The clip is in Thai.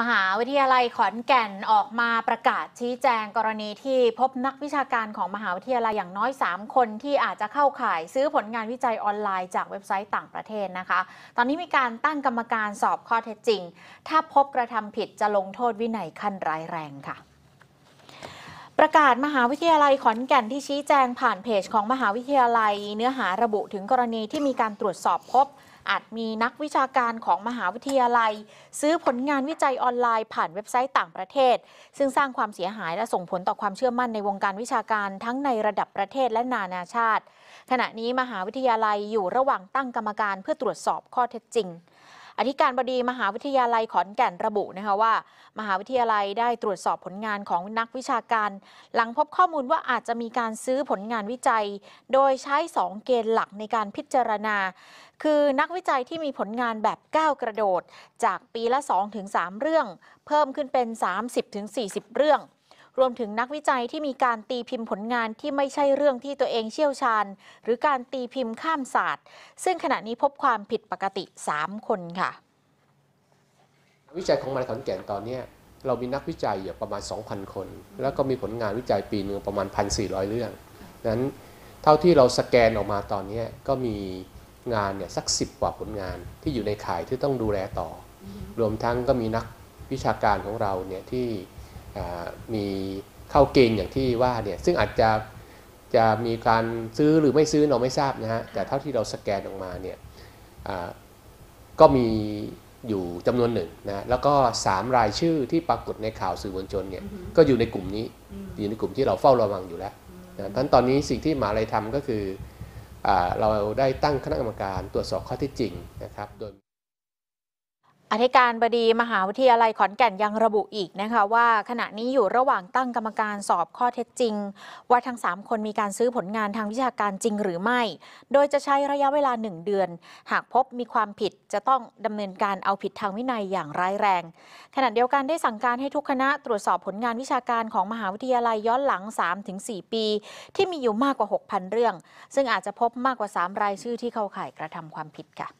มหาวิทยาลัยขอนแก่นออกมาประกาศชี้แจงกรณีที่พบนักวิชาการของมหาวิทยาลัยอย่างน้อย 3 คนที่อาจจะเข้าข่ายซื้อผลงานวิจัยออนไลน์จากเว็บไซต์ต่างประเทศนะคะ ตอนนี้มีการตั้งกรรมการสอบข้อเท็จจริง ถ้าพบกระทำผิดจะลงโทษวินัยขั้นร้ายแรงค่ะ ประกาศมหาวิทยาลัยขอนแก่นที่ชี้แจงผ่านเพจของมหาวิทยาลัย เนื้อหาระบุถึงกรณีที่มีการตรวจสอบพบอาจมีนักวิชาการของมหาวิทยาลัย ซื้อผลงานวิจัยออนไลน์ ผ่านเว็บไซต์ต่างประเทศ ซึ่งสร้างความเสียหายและส่งผลต่อความเชื่อมั่นในวงการวิชาการทั้งในระดับประเทศและนานาชาติ ขณะนี้มหาวิทยาลัยอยู่ระหว่างตั้งกรรมการเพื่อตรวจสอบข้อเท็จจริงอธิการบดีมหาวิทยาลัยขอนแก่นระบุนะคะว่า มหาวิทยาลัยได้ตรวจสอบผลงานของนักวิชาการ หลังพบข้อมูลว่าอาจจะมีการซื้อผลงานวิจัย โดยใช้ 2 เกณฑ์หลักในการพิจารณา คือนักวิจัยที่มีผลงานแบบก้าวกระโดด จากปีละ2-3เรื่อง เพิ่มขึ้นเป็น 30-40 เรื่องรวมถึงนักวิจัยที่มีการตีพิมพ์ผลงานที่ไม่ใช่เรื่องที่ตัวเองเชี่ยวชาญ หรือการตีพิมพ์ข้ามศาสตร์ ซึ่งขณะนี้พบความผิดปกติ 3 คนค่ะวิจัยของมหาขอนแก่นตอนนี้เรามีนักวิจัยอยู่ประมาณ 2,000 คน แล้วก็มีผลงานวิจัยปีหนึ่งประมาณ 1,400 เรื่องนั้นเท่าที่เราสแกนออกมาตอนนี้ก็มีงานเนี่ยสักสิบกว่าผลงานที่อยู่ในข่ายที่ต้องดูแลต่อ รวมทั้งก็มีนักวิชาการของเราเนี่ยที่มีเข้าเกณฑ์อย่างที่ว่าเนี่ยซึ่งอาจจะจะมีการซื้อหรือไม่ซื้อเราไม่ทราบนะฮะแต่เท่าที่เราสแกนออกมาเนี่ยก็มีอยู่จำนวนหนึ่งนะแล้วก็ 3 รายชื่อที่ปรากฏในข่าวสื่อมวลชนเนี่ยก็อยู่ในกลุ่มนี้อยู่ในกลุ่มที่เราเฝ้าระวังอยู่แล้วนะทั้นตอนนี้สิ่งที่หมาลไยทำก็คืออเราได้ตั้งคณะกรรมการตรวจสอบข้อที่จริงนะครับโดยอธิการบดีมหาวิทยาลัยขอนแก่นยังระบุอีกนะคะว่าขณะนี้อยู่ระหว่างตั้งกรรมการสอบข้อเท็จจริง ว่าทั้ง3 คนมีการซื้อผลงานทางวิชาการจริงหรือไม่ โดยจะใช้ระยะเวลา 1 เดือน หากพบมีความผิดจะต้องดำเนินการเอาผิดทางวินัยอย่างร้ายแรง ขณะเดียวกันได้สั่งการให้ทุกคณะตรวจสอบผลงานวิชาการของมหาวิทยาลัยย้อนหลัง3-4ปี ที่มีอยู่มากกว่า 6,000 เรื่อง ซึ่งอาจจะพบมากกว่า 3 รายชื่อที่เข้าข่ายกระทำความผิดค่ะ